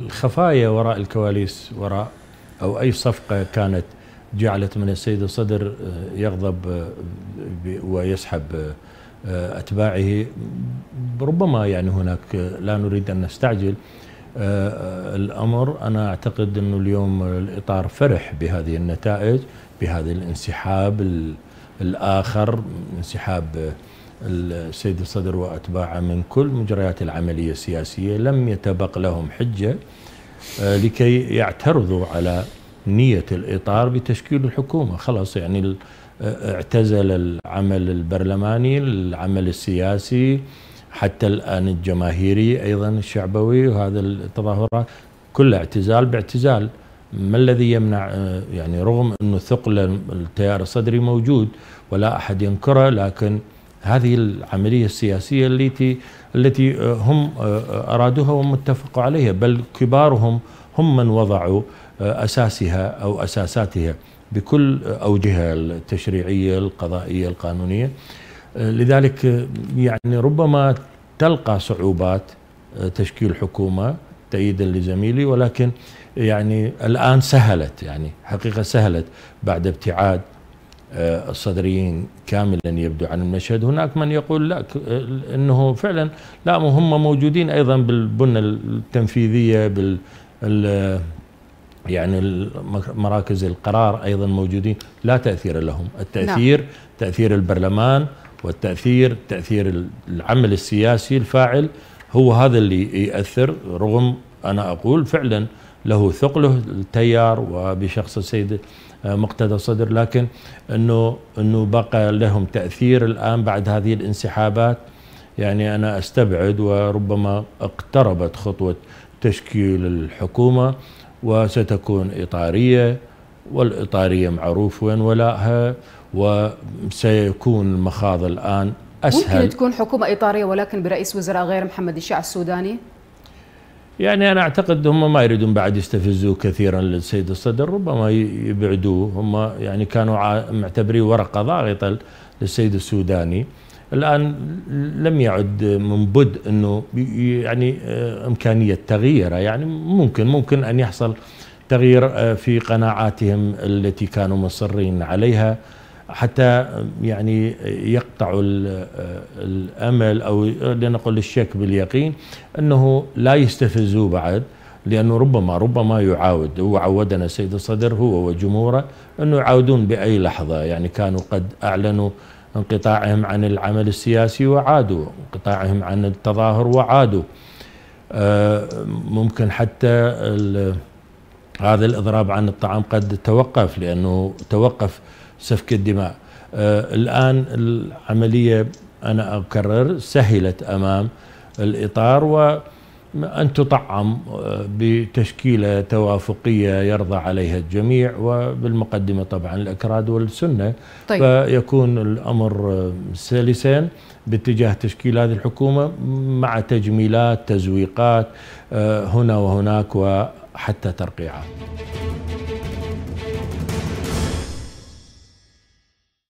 الخفايا وراء الكواليس وراء أو أي صفقة كانت جعلت من السيد الصدر آه، يغضب آه، ويسحب آه، أتباعه ربما يعني هناك لا نريد أن نستعجل الأمر أنا أعتقد أنه اليوم الإطار فرح بهذه النتائج بهذا الانسحاب الآخر انسحاب السيد الصدر وأتباعه من كل مجريات العملية السياسية لم يتبق لهم حجة آه، لكي يعترضوا على نية الإطار بتشكيل الحكومة خلاص يعني آه، اعتزل العمل البرلماني العمل السياسي حتى الآن الجماهيري أيضا الشعبوي وهذا التظاهرات كلها اعتزال باعتزال ما الذي يمنع آه، يعني رغم أنه ثقل التيار الصدري موجود ولا أحد ينكره لكن هذه العملية السياسية التي التي آه، هم آه، آه، أرادوها ومتفقوا عليها بل كبارهم هم من وضعوا أساسها أو أساساتها بكل أوجهها التشريعية القضائية القانونية لذلك يعني ربما تلقى صعوبات تشكيل حكومة تأييدا لزميلي ولكن يعني الآن سهلت يعني حقيقة سهلت بعد ابتعاد آه، الصدريين كاملا يبدو عن المشهد هناك من يقول لا آه، انه فعلا لا هم موجودين ايضا بالبنى التنفيذيه بال يعني مراكز القرار ايضا موجودين لا تاثير لهم التاثير نعم. تاثير البرلمان والتاثير تاثير العمل السياسي الفاعل هو هذا اللي ياثر رغم انا اقول فعلا له ثقله التيار وبشخص السيد آه، مقتدى الصدر لكن انه انه بقى لهم تاثير الان بعد هذه الانسحابات يعني انا استبعد وربما اقتربت خطوه تشكيل الحكومه وستكون اطاريه والاطاريه معروف وين ولائها وسيكون المخاض الان اسهل ممكن تكون حكومه اطاريه ولكن برئيس وزراء غير محمد الشيع السوداني يعني أنا أعتقد هم ما يريدون بعد يستفزوه كثيرا للسيد الصدر ربما يبعدوه هم يعني كانوا معتبرين ورقة ضاغطة للسيد السوداني الآن لم يعد من بد أنه يعني آه، إمكانية تغييره يعني ممكن ممكن أن يحصل تغيير آه، في قناعاتهم التي كانوا مصرين عليها حتى يعني يقطعوا الامل او لنقل الشك باليقين انه لا يستفزوا بعد لانه ربما ربما يعاود هو عودنا السيد الصدر هو وجمهوره انه يعاودون باي لحظه يعني كانوا قد اعلنوا انقطاعهم عن العمل السياسي وعادوا انقطاعهم عن التظاهر وعادوا آه، ممكن حتى هذا الاضراب عن الطعام قد توقف لانه توقف سفك الدماء آه، الآن العملية أنا أكرر سهلت أمام الإطار وأن تطعم آه، بتشكيلة توافقية يرضى عليها الجميع وبالمقدمة طبعا الأكراد والسنة طيب. فيكون الأمر آه، سلسا باتجاه تشكيل هذه الحكومة مع تجميلات تزويقات هنا وهناك وحتى ترقيعات